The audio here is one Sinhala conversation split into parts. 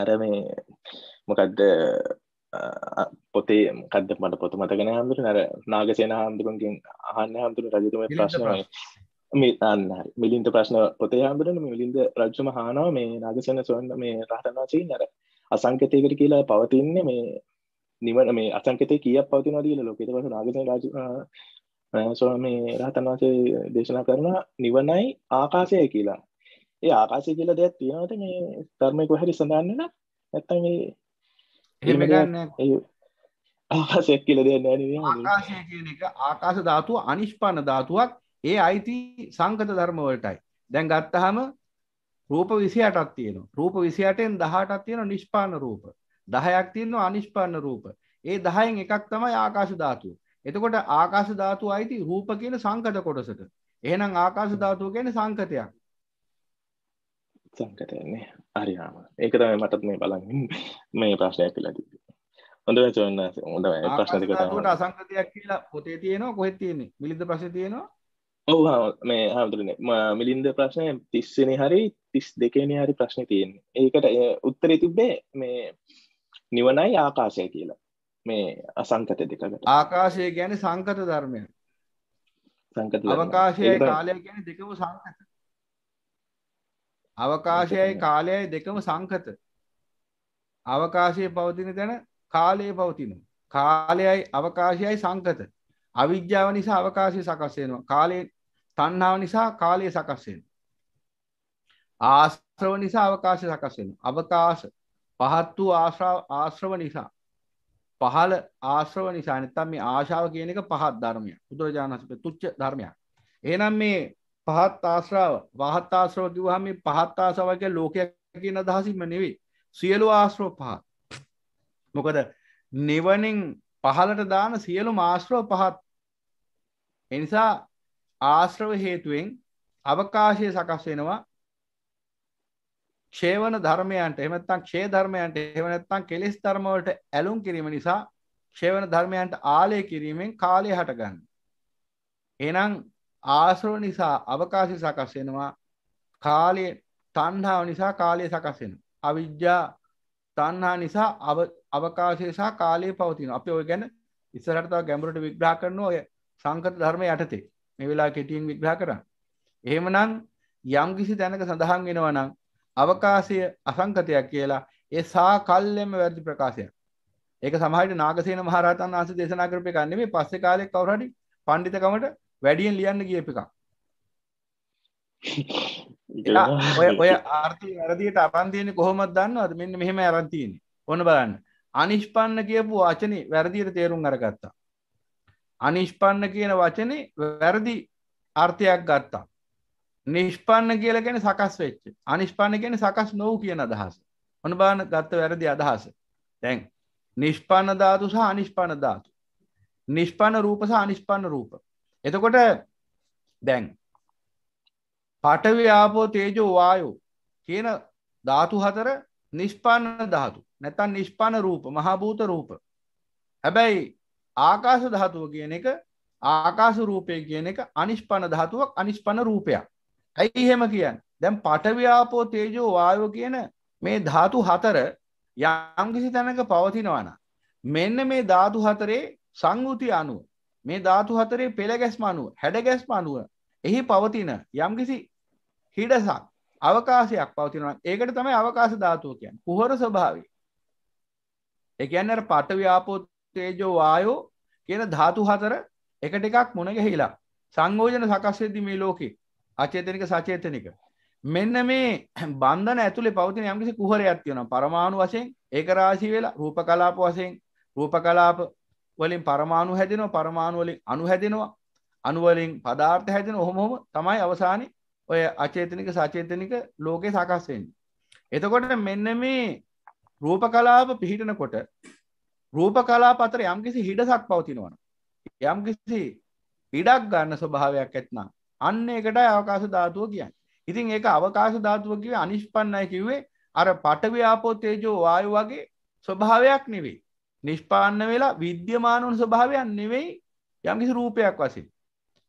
අර මේ මොකක්ද පොතේ කද මට පොතු මතගෙන හඳුර නර නාගසේන හාමුදුරුන්ගෙන් අහන්න හඳුරු රජතුම ප්‍රශ්නය මේ අන්න මිලින්ද ප්‍රශ්න පොතේ හාමුදුරන මිලින්ද රජ්ජුම හානාව මේ නාගසන සොන්න මේ රහතන් වසේ නර අසංකතයකට කියලා පවතින්නේ මේ නිවන මේ අසංකතය කිය පවතිනවාද කියලා ලෝකෙත පස නාගසන රජ සො මේ රහතන් වසේ දේශනා කරන නිවනයි ආකාසය කියලා ඒ ආකාශය කියලා දෙයක් තියෙනවද මේ ධර්මය කොහරි සඳහන් වෙලා නැත්නම් ඒ එහෙම ගන්න ඒ ආකාශය කියලා දෙයක් නැහැ නේද ආකාශය කියන එක ආකාශ ධාතුව අනිෂ්පන්න ධාතුවක් ඒ අයිති සංගත ධර්ම වලටයි දැන් ගත්තාම රූප 28ක් තියෙනවා රූප 28න් 18ක් තියෙනවා නිෂ්පාන රූප 10ක් තියෙනවා අනිෂ්පාන රූප ඒ 10න් එකක් තමයි ආකාශ ධාතුව එතකොට ආකාශ ධාතුව අයිති රූප කියන සංකත කොටසට එහෙනම් ආකාශ ධාතුව කියන්නේ සංකතයක් සංකතයන්නේ අරියාම ඒක තමයි මටත් මේ බලන්න මේ ප්‍රශ්නය කියලා ති හොඳ චන්න හොඳ ප්‍රශ්නකට අසංකතයක් කියලා පොතේ තියෙනවා කොහෙත් තියෙන්නේ මිලිද ප්‍රශ් තියෙනවා ඔහ මේ හාමුදුරන මිලින්ද ප්‍රශ්නය තිස්සෙන හරි තිස් දෙකෙන හරි ප්‍රශ්න තියෙන්නේ ඒකට උත්තරේ තිබ්බේ මේ නිවනයි ආකාශය කියලා මේ අසංකත දෙකට ආකාශය ගැන සංකත ධර්මය සංකත අවකාශය කාලය ගැන දෙකම සංකත අවකාශයයි කාලයයි දෙකම සංකත අවකාශය පවතින තැන කාලයේ පවතින කාලයයි අවකාශයයි සංකත අවිද්‍යාව නිසා අවකාශය සකස්සයනවා කාලයේ තන්නාව නිසා කාලය සකස්සෙන් ආශ්‍රව නිසා අවකාශය සකස්සෙන අවකාශ පහත් වූ ආශ්‍රාව ආශ්‍රව නිසා පහළ ආශ්‍රව නිසා නැත්තම් මේ ආශාව කියන එක පහත් ධර්මයක් බුදුරජාණන් වහන්සේ තුච්ච ධර්මයක් එහෙනම් මේ පහත් ආශ්‍රාව වහත් ආශ්‍රව කිව්වහම මේ පහත් ආශ්‍රව කියන්නේ ලෝකයක් කියන අදහසින්ම නෙවෙයි සියලු ආශ්‍රව පහත් මොකද නිවනින් පහලට දාන සියලුම ආශ්‍රව පහත් ඒ නිසා ආශ්‍රව හේතුවෙන් අවකාශය සකස් වෙනවා ක්ෂේවන ධර්මයන්ට එහෙම නැත්නම් ක්ෂේ ධර්මයන්ට එහෙම නැත්නම් කෙලෙස් ධර්ම වලට ඇලුම් කිරීම නිසා ක්ෂේවන ධර්මයන්ට ආලය කිරීමෙන් කාලය හටගන්න. එහෙනම් ආශ්‍රව නිසා අවකාශය සකස් වෙනවා කාලයේ තණ්හාව නිසා කාලය සකස් වෙනවා අවිජ්ජා තණ්හා නිසා අවකාශය සහ කාලය පවතිනවා අපි ඔය ගැන ඉස්සරහට තව ගැඹුරට විග්‍රහ කරනවා ඔය සංකත ධර්ම යටතේ මේ වෙලාව කෙටියෙන් විග්‍රහ කරා එහෙමනම් යම් කිසි තැනක සඳහන් වෙනවා නම් අවකාශය අසංකතයක් කියලා ඒ සා කල්යෙම වැරදි ප්‍රකාශයක්. ඒක සමහරවිට නාගසේන මහරහතන් වහන්සේ දේශනා කරපු එකක් නෙමෙයි පස්සේ කාලේ කවුරු හරි පඬිතකමට වැඩියෙන් ලියන්න කිය එකක් ඔය ඔය ආර්ථය වැරදිට අපන්තියන කොහොමත් දන්නවද මෙන්න මෙහෙම ඇරන්තියන ඕන බලන්න අනිෂ්පන්න කියපු වචනේ වැරදියට තේරුම් අරගත්තා අනිෂ්පන්න කියන වචනේ වැරදි අර්ථයක් ගත්තා නිෂ්පන්න කියලගෙන සකස් වෙච්ච අනිෂ්පන්න කියෙන සකස් නොව කියන අදහස ඔන බාන ගත්ත වැරදි අදහස තැන් නිෂ්පන්න ධාතු සහ අනිෂ්පන ධාතු නිෂ්පන රූප සහ අනිෂ්පන්න රූප එතකොට දැන් පටවි ආපෝ තේජෝ වායෝ කියන ධාතු හතර නිෂ්පාන ධාතු නැතන් නිෂ්පාන රූප මහභූත රූප හැබැයි ආකාශ ධාතුව කියන එක ආකාශ රූපය කියන එක අනිෂ්පන ධාතුවක් අනිෂ්පන රූපයක් ඇයි එහෙම කියන්න දැන් පටව්‍යාපෝ තේජෝ වායෝ කියන මේ ධාතු හතර යම්කිසි තැනක පවතිනවන මෙන්න මේ ධාතු හතරේ සංගෘති අනුව මේ ධාතු හතරේ පෙළ ගැස්ම අනුව හැඩ ගැස්ම අනුව එහි පවතින යම්කිසි හිඩසක් අවකාශයක් පවතිනවා ඒකට තමයි අවකාශ ධාතුව කියන්නේ කුහර ස්වභාවය ඒ කියන්නේ අර පඨ ව්‍යාපෝ තේජෝ වායෝ කියන ධාතු හතර එකට එකක් මුණ ගැහිලා සංයෝජන සකස් වෙද්දී මේ ලෝකේ අචේතනික සචේතනික මෙන්න මේ බන්ධන ඇතුලේ පවතින යම්කිසි කුහරයක් තියෙනවා පරමාණු වශයෙන් ඒක රාශී වෙලා රූප කලාප වශයෙන් රූප කලාප වලින් පරමාණු හැදෙනවා පරමාණුවලින් අනු හැදෙනවා අනුවලින් පදාර්ථ හැදෙන ඔහොමොම තමයි අවසානි ඔය අචේතනික සචේතනික ලෝකේ සකස්වෙන්. එතකොට මෙන්න මේ රූප කලාප පිහිටනකොට රූප කලාප අතර යම්කිසි හිඩසක් පවතිනවන. යම්කිසි ඉඩක් ගන්න ස්වභාවයක් ඇත්නම් අන්න ඒකට අවකාශ ධාතුව කියන්න. ඉතින් ඒක අවකාශ ධාතුව කිවේ අනිෂ්පන්නයි කිව්වේ අර පටව්‍යාපෝ තේජෝ වායු වගේ ස්වභාවයක් නෙවෙයි. නිෂ්පාන්න වෙලා විද්‍යමානුන් ස්වභාවයක් නෙවෙයි යම්කිසි රූපයක් වසින්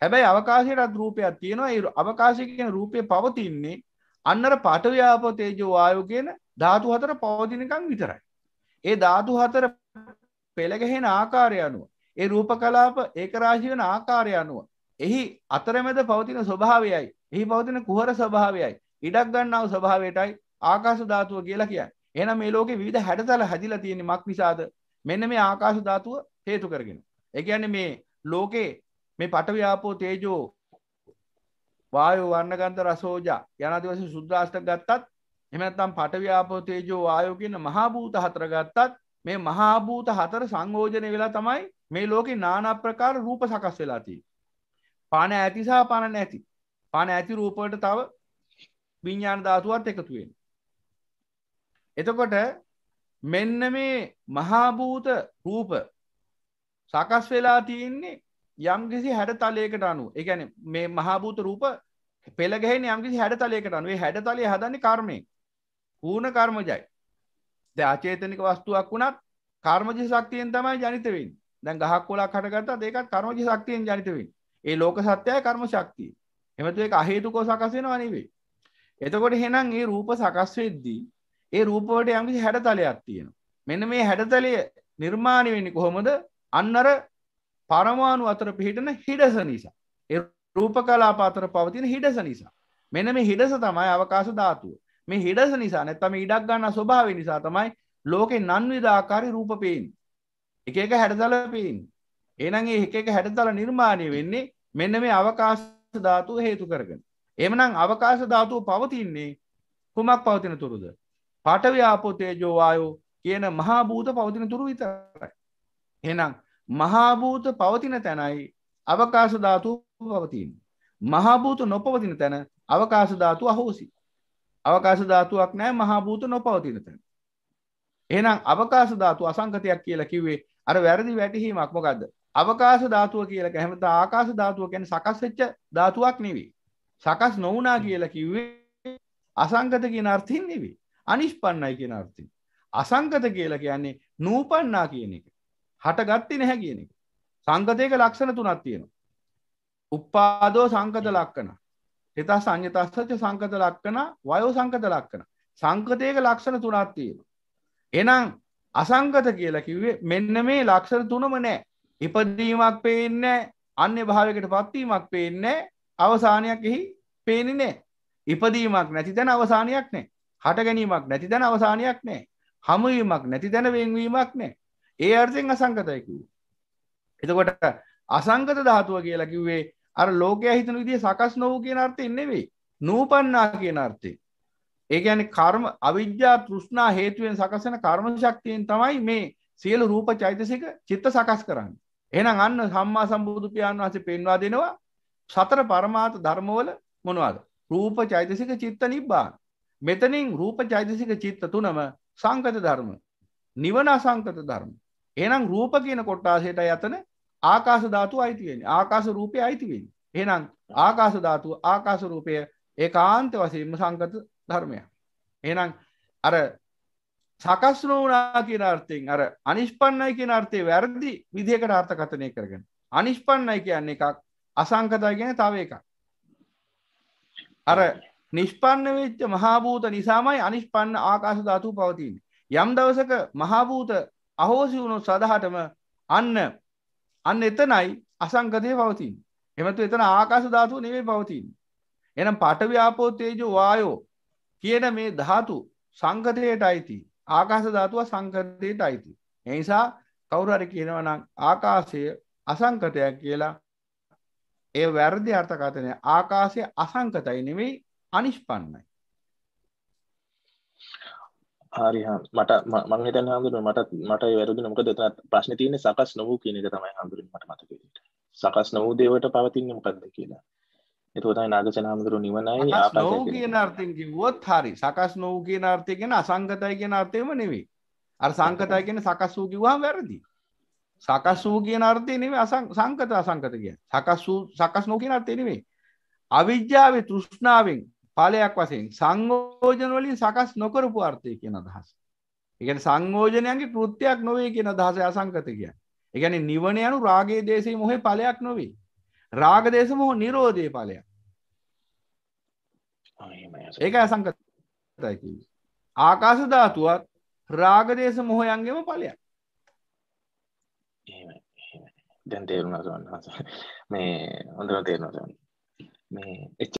හැබැයි අවකාශයටත් රූපයක් තියෙනවා ඒ අවකාශයකෙන රූපය පවතින්නේ අන්නර පටව්‍යාපතේජෝ වායෝගෙන ධාතු හතර පවතිනකං විතරයි. ඒ ධාතු හතර පෙළගහෙන ආකාරය අනුව. ඒ රූප කලාප ඒකරාශි වන ආකාරය අනුව. එහි අතරමැද පවතින ස්වභාවයයි. එහි පවතින කුහර ස්වභාවයයි. ඉඩක් ගන්නාව ස්වභාවයටයි ආකාශ ධාතුව කියලා කියන්න. එහනම් මේ ලෝකෙ විධ හැඩතල හැදිලා තියෙන මක් නිසාද මෙන්න මේ ආකාශ ධාතුව හේතු කරගෙන. ඒ කියන්නේ මේ ලෝකේ මේ පටවියාපෝ තේජෝ වායෝ වර්ණගන්ධ රසෝජා යන ආදී වශයෙන් සුද්ධාෂ්ටක ගත්තත් එහෙම නැත්නම් පටවියාපෝ තේජෝ වායෝ කියන මහා භූත හතර ගත්තත් මේ මහා භූත හතර සංයෝජනය වෙලා තමයි මේ ලෝකේ নানা ප්‍රකාර රූප සකස් වෙලා තියෙන්නේ. පාන ඇති සහ පාන නැති. පාන ඇති රූප වලට තව විඥාන ධාතුවත් එකතු වෙනවා. එතකොට මෙන්න මේ මහාභූත රූප සකස් වෙලා තියෙන්නේ යම්කිසි හැඩ තලයකට අනු එකන මේ මහාභූත රූප පෙළගැෙන යම්කිසි හැඩ තලයකට අනුවේ හැඩ තලය හදන්න කර්මය පූර්ණ කර්මජයි ද අචේතනික වස්තුවක් වුණත් කර්මජ ශක්තියෙන් තමයි ජනිතවෙන් දැන් ගහක් කොලක් හටගත්තා දෙකත් කර්මජ ශක්තියෙන් ජනිතවෙන් ඒ ලෝක සත්‍යය කර්ම ශක්තිය එමතු එක අහේතුකෝ සකස් වෙනවා නෙවෙයි එතකොට හෙනම් ඒ රූප සකස් වෙද්දී ඒ රූපවලට යම්කිසි හැඩතලයක් තියෙනවා. මෙන්න මේ හැඩතලය නිර්මාණය වෙන්නේ කොහොමද? අන්නර පරමාණු අතර පිහිටන හිඩස නිසා. ඒ රූප කලාප අතර පවතින හිඩස නිසා. මෙන්න මේ හිඩස තමයි අවකාශ ධාතුව. මේ හිඩස නිසා නැත්නම් ඉඩක් ගන්න ස්වභාවය නිසා තමයි ලෝකේ නන්විධාකාරී රූප පේන්නේ. එක එක හැඩතල පේන්නේ. එහෙනම් මේ එක එක හැඩතල නිර්මාණය වෙන්නේ මෙන්න මේ අවකාශ ධාතුව හේතු කරගෙන. එහෙමනම් අවකාශ ධාතුව පවතින්නේ කුමක් පවතින තුරුද? පටව්‍යාපොතේජෝ වායෝ කියන මහාභූත පවතින තුරු විතරයි. එනම් මහාභූත පවතින තැනයි අවකාශ ධාතු පවතින්. මහාභූත නොපවතින තැන අවකාශ ධාතු අහෝසි. අවකාශ ධාතුවක් නෑ මහාභූත නොපවතින තැන. එහෙනම් අවකාශ ධාතු අසංකතයක් කියලා කිව්වේ අර වැරදි වැටහීමක් මොකද්ද? අවකාශ ධාතුව කියලා කැමත ආකාශ ධාතුව කියන්නේ සකස් වෙච්ච ධාතුවක් නෙවෙයි. සකස් නොවුනා කියලා කිව්වේ අසංකත කියන අර්ථින් නෙවෙයි. අනිෂ්පන්නයි කියන අර්ථින්. අසංගත කියලා කියන්නේ නූපන්නා කියන එක. හට ගත්ති නැහැ කියන එක. සංගතයක ලක්ෂණ තුනක් තියෙනවා. උප්පාදෝ සංකත ලක්කන. හිතා සංයතස්සච සංකත ලක්කන වයෝ සංකත ලක්කන. සංකතයක ලක්ෂණ තුනක් තියෙනවා. එනම් අසංගත කියලා කිව්වේ මෙන්න මේ ලක්ෂණ තුනම නැහැ. ඉපදීමක් පේන්නේ අන්‍ය භාවයකට පත්වීමක් පේන්නේ අවසානයක් එහි පේන්නේ නැහැ. ඉපදීමක් නැති දැන අවසානයක් නැහැ. හට ගැනීමක් නැති තැන අවසානයක් නෑ හමුවීමක් නැති තැන වෙන්වීමක් නෑ ඒ අර්ථයෙන් අසංකතයකිව එතකොට අසංගත ධාතුව කියලා කිව්වේ අර ලෝකය හිතන විදිහ සකස් නොවූ කියන අර්ථය නෙවෙයි නූපන්නා කියන අර්ථය ඒ කියන්නේ කර්ම අවිද්‍යා තෘෂ්ණා හේතුවෙන් සකසන කර්ම ශක්තියෙන් තමයි මේ සියලු රූප චෛතසික චිත්ත සකස් කරන්නේ එහෙනම් අන්න සම්මා සම්බුදු පියාණන් වහන්සේ පෙන්වා දෙනවා සතර පරමාර්ථ ධර්මවල මොනවද රූප චෛතසික චිත්ත නිබ්බාන මෙතනින් රූප චෛතසික චිත්ත තුනම සංකත ධර්ම නිවන අසංකත ධර්ම එනම් රූප කියන කොට්ටාසයට යතන ආකාස ධාතු අයිතිවෙන ආකාස රූපය අයිතිවෙන් එනම් ආකාස ධාතු ආකාස රූපය ඒ කාන්ත වසීම සංකත ධර්මය එනම් අර සකස් නෝනා කියන අර්ථයෙන් අර අනිෂ්පන්නයි කියන අර්ථය වැරදි විදිහකට අර්ථකථනය කරගෙන අනිෂ්පන්නයි කියන්නේ එකක් අසංකතයි ගැන තව එකක් අර නිෂ්පන්න වෙච්ච මහාභූත නිසාමයි අනිෂ්පන්න ආකාශ ධාතු පවතින්. යම් දවසක මහාභූත අහෝසි වුණු සදහටම අන්න අන්න එතනයි අසංගතය පවතින්. එමතු එතන ආකාශ ධාතුව නෙවේ පවතින්. එනම් පටව්‍යාපෝ තේජෝ වායෝ කියන මේ ධාතු සංගතයට අයිති. ආකාශ ධාතුව සංගතයට අයිති. එනිසා කවුරරි කියනවනම් ආකාශය අසංකතයක් කියලා ඒ වැරදි අර්ථකථනය ආකාශය අසංකතයි නෙවෙයි අනිෂ්පන්නයි. හරි මට මං හිතන හඳුන මට මට වැරදින මොකද එතන ප්‍රශ්නේ තියෙන්නේ සකස් නොවූ කියන එක තමයි හඳුරින් මට මතක විදිහට. සකස් නොවූ දේවට පවතින්නේ මොකද්ද කියලා. ඒක තමයි නාගසේන හඳුරු නිවනයි ආකාශය කියන. කියන අර්ථයෙන් කිව්වොත් හරි. සකස් නොවූ කියන අර්ථය කියන අසංගතයි කියන අර්ථයම නෙවෙයි. අර සංකතයි කියන්නේ සකස් වූ කිව්වහම වැරදි. සකස් වූ කියන අර්ථය නෙවෙයි අසංකත අසංකත කියන්නේ. සකස් වූ සකස් නොවූ කියන අර්ථය නෙවෙයි. අවිද්‍යාවේ තෘෂ්ණාවෙන් ඵලයක් වශයෙන් සංයෝජන වලින් සකස් නොකරපු අර්ථය කියන අදහස. ඒ කියන්නේ සංයෝජනයන්ගේ කෘත්‍යයක් නොවේ කියන අදහස අසංකත කියන්නේ. ඒ කියන්නේ නිවන යනු රාගයේ දේශේ මොහේ ඵලයක් නොවේ. රාග දේශ මොහ නිරෝධයේ ඵලයක්. ඒක අසංකතයි කියන්නේ. ආකාශ ධාතුවත් රාග දේශ මොහයන්ගේම ඵලයක්. එහෙමයි. දැන් තේරුණා සවන් මේ හොඳට තේරුණා සවන් මේ